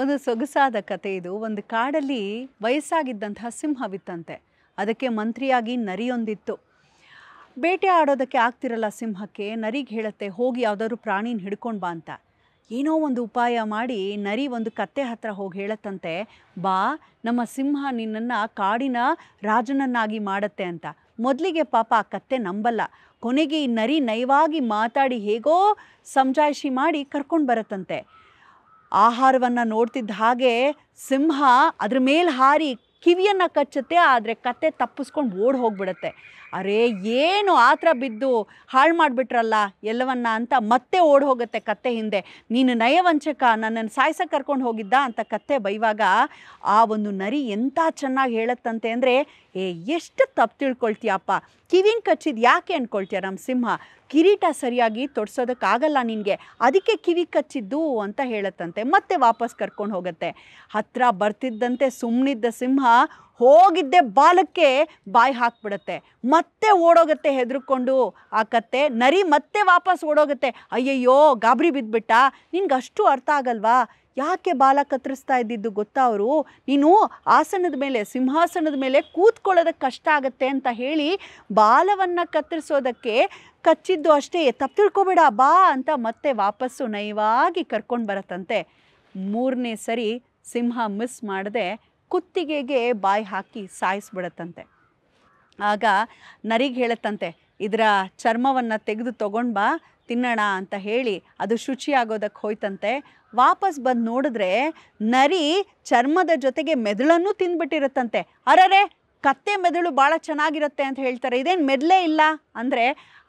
ಒಂದು ಸೊಗಸಾದ ಕತೆ ಇದು ಒಂದು ಕಾಡಲ್ಲಿ ವಯಸ್ಸಾಗಿದ್ದಂತಹ ಸಿಂಹವಿತ್ತಂತೆ ಅದಕ್ಕೆ ಮಂತ್ರಿಯಾಗಿ ನರಿಯೊಂದಿತ್ತು ಬೇಟೆ ಆಡೋದಕ್ಕೆ ಆಗ್ತಿರಲ್ಲ ಸಿಂಹಕ್ಕೆ ನರಿಗೆ ಹೇಳುತ್ತೆ ಹೋಗಿ ಯಾವುದಾದ್ರು ಪ್ರಾಣಿನ ಹಿಡ್ಕೊಂಡು ಬಾ ಅಂತ ಏನೋ ಒಂದು ಉಪಾಯ ಮಾಡಿ ನರಿ ಒಂದು ಕತ್ತೆ ಹತ್ರ ಹೋಗಿ ಹೇಳತ್ತಂತೆ ಬಾ ನಮ್ಮ ಸಿಂಹ ನಿನ್ನನ್ನು ಕಾಡಿನ ರಾಜನನ್ನಾಗಿ ಮಾಡತ್ತೆ ಅಂತ ಮೊದಲಿಗೆ ಪಾಪ ಆ ಕತ್ತೆ ನಂಬಲ್ಲ ಕೊನೆಗೆ ಈ ನರಿ ನೈವಾಗಿ ಮಾತಾಡಿ ಹೇಗೋ ಸಮಜಾಯಿಷಿ ಮಾಡಿ ಕರ್ಕೊಂಡು ಬರತ್ತಂತೆ ಆಹಾರವನ್ನು ನೋಡ್ತಿದ್ದ ಹಾಗೆ ಸಿಂಹ ಅದ್ರ ಮೇಲೆ ಹಾರಿ ಕಿವಿಯನ್ನು ಕಚ್ಚುತ್ತೆ ಆದರೆ ಕತೆ ತಪ್ಪಿಸ್ಕೊಂಡು ಓಡಿ ಹೋಗ್ಬಿಡುತ್ತೆ ಅರೆ ಏನು ಆತ್ರ ಬಿದ್ದು ಹಾಳು ಮಾಡಿಬಿಟ್ರಲ್ಲ ಎಲ್ಲವನ್ನ ಅಂತ ಮತ್ತೆ ಓಡಿ ಹೋಗುತ್ತೆ ಕತ್ತೆ ಹಿಂದೆ ನೀನು ನಯವಂಚಕ ನನ್ನನ್ನು ಸಾಯಿಸ ಕರ್ಕೊಂಡು ಹೋಗಿದ್ದ ಅಂತ ಕತ್ತೆ ಬೈವಾಗ ಆ ಒಂದು ನರಿ ಎಂಥ ಚೆನ್ನಾಗಿ ಹೇಳುತ್ತಂತೆ ಅಂದರೆ ಏ ಎಷ್ಟು ತಪ್ಪು ತಿಳ್ಕೊಳ್ತೀಯಪ್ಪ ಕಿವಿನ ಕಚ್ಚಿದ್ದು ಯಾಕೆ ಅಂದ್ಕೊಳ್ತೀಯ ನಮ್ಮ ಸಿಂಹ ಕಿರೀಟ ಸರಿಯಾಗಿ ತೊಡ್ಸೋದಕ್ಕಾಗಲ್ಲ ನಿನಗೆ ಅದಕ್ಕೆ ಕಿವಿ ಕಚ್ಚಿದ್ದು ಅಂತ ಹೇಳುತ್ತಂತೆ ಮತ್ತೆ ವಾಪಸ್ ಕರ್ಕೊಂಡು ಹೋಗುತ್ತೆ ಹತ್ತಿರ ಬರ್ತಿದ್ದಂತೆ ಸುಮ್ಮನಿದ್ದ ಸಿಂಹ ಹೋಗಿದ್ದೆ ಬಾಲಕ್ಕೆ ಬಾಯಿ ಹಾಕ್ಬಿಡತ್ತೆ ಮತ್ತೆ ಓಡೋಗುತ್ತೆ ಹೆದರ್ಕೊಂಡು ಆ ಕತ್ತೆ ನರಿ ಮತ್ತೆ ವಾಪಸ್ ಓಡೋಗುತ್ತೆ ಅಯ್ಯಯ್ಯೋ ಗಾಬರಿ ಬಿದ್ದುಬಿಟ್ಟ ನಿನ್ಗೆ ಅಷ್ಟು ಅರ್ಥ ಆಗಲ್ವಾ ಯಾಕೆ ಬಾಲ ಕತ್ತರಿಸ್ತಾ ಇದ್ದಿದ್ದು ಗೊತ್ತಾ ಅವರು ನೀನು ಆಸನದ ಮೇಲೆ ಸಿಂಹಾಸನದ ಮೇಲೆ ಕೂತ್ಕೊಳ್ಳೋದಕ್ಕೆ ಕಷ್ಟ ಆಗುತ್ತೆ ಅಂತ ಹೇಳಿ ಬಾಲವನ್ನು ಕತ್ತರಿಸೋದಕ್ಕೆ ಕಚ್ಚಿದ್ದು ಅಷ್ಟೇ ತಪ್ಪು ತಿಳ್ಕೊಬೇಡ ಬಾ ಅಂತ ಮತ್ತೆ ವಾಪಸ್ಸು ನಯವಾಗಿ ಕರ್ಕೊಂಡು ಬರತ್ತಂತೆ ಮೂರನೇ ಸರಿ ಸಿಂಹ ಮಿಸ್ ಮಾಡದೆ ಕುತ್ತಿಗೆಗೆ ಬಾಯಿ ಹಾಕಿ ಸಾಯಿಸ್ಬಿಡತ್ತಂತೆ ಆಗ ನರಿಗೆ ಹೇಳತ್ತಂತೆ ಇದರ ಚರ್ಮವನ್ನು ತೆಗೆದು ತಗೊಂಡು ಬಾ ತಿನ್ನೋಣ ಅಂತ ಹೇಳಿ ಅದು ಶುಚಿಯಾಗೋದಕ್ಕೆ ಹೋಯ್ತಂತೆ ವಾಪಸ್ ಬಂದು ನೋಡಿದ್ರೆ ನರಿ ಚರ್ಮದ ಜೊತೆಗೆ ಮೆದುಳನ್ನು ತಿಂದ್ಬಿಟ್ಟಿರುತ್ತಂತೆ ಅರರೆ ಕತ್ತೆ ಮೆದುಳು ಭಾಳ ಚೆನ್ನಾಗಿರುತ್ತೆ ಅಂತ ಹೇಳ್ತಾರೆ ಇದೇನು ಮೆದಲೇ ಇಲ್ಲ ಅಂದರೆ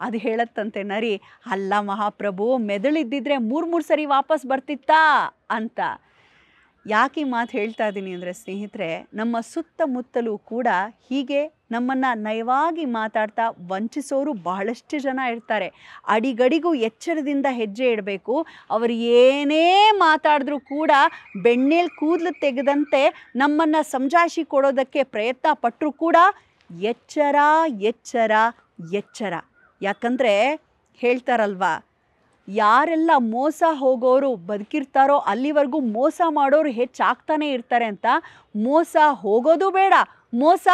ಅದು ಹೇಳತ್ತಂತೆ ನರಿ ಅಲ್ಲ ಮಹಾಪ್ರಭು ಮೆದುಳಿದ್ದಿದ್ರೆ ಮೂರು ಮೂರು ಸರಿ ವಾಪಸ್ ಬರ್ತಿತ್ತಾ ಅಂತ ಯಾಕೆ ಮಾತು ಹೇಳ್ತಾ ಇದ್ದೀನಿ ಅಂದರೆ ಸ್ನೇಹಿತರೆ ನಮ್ಮ ಸುತ್ತಮುತ್ತಲೂ ಕೂಡ ಹೀಗೆ ನಮ್ಮನ್ನು ನಯವಾಗಿ ಮಾತಾಡ್ತಾ ವಂಚಿಸೋರು ಬಹಳಷ್ಟು ಜನ ಇರ್ತಾರೆ ಅಡಿಗಡಿಗೂ ಎಚ್ಚರದಿಂದ ಹೆಜ್ಜೆ ಇಡಬೇಕು ಅವರು ಏನೇ ಮಾತಾಡಿದ್ರೂ ಕೂಡ ಬೆಣ್ಣೆಲ್ ಕೂದಲು ತೆಗೆದಂತೆ ನಮ್ಮನ್ನು ಸಂಜಾಯಿಸಿ ಕೊಡೋದಕ್ಕೆ ಪ್ರಯತ್ನ ಪಟ್ಟರೂ ಕೂಡ ಎಚ್ಚರ ಎಚ್ಚರ ಎಚ್ಚರ ಯಾಕಂದರೆ ಹೇಳ್ತಾರಲ್ವಾ ಯಾರೆಲ್ಲ ಮೋಸ ಹೋಗೋರು ಬದುಕಿರ್ತಾರೋ ಅಲ್ಲಿವರೆಗೂ ಮೋಸ ಮಾಡೋರು ಹೆಚ್ಚಾಗ್ತಾನೆ ಇರ್ತಾರೆ ಅಂತ ಮೋಸ ಹೋಗೋದು ಬೇಡ ಮೋಸ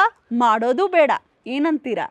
ಮಾಡೋದು ಬೇಡ ಏನಂತೀರಾ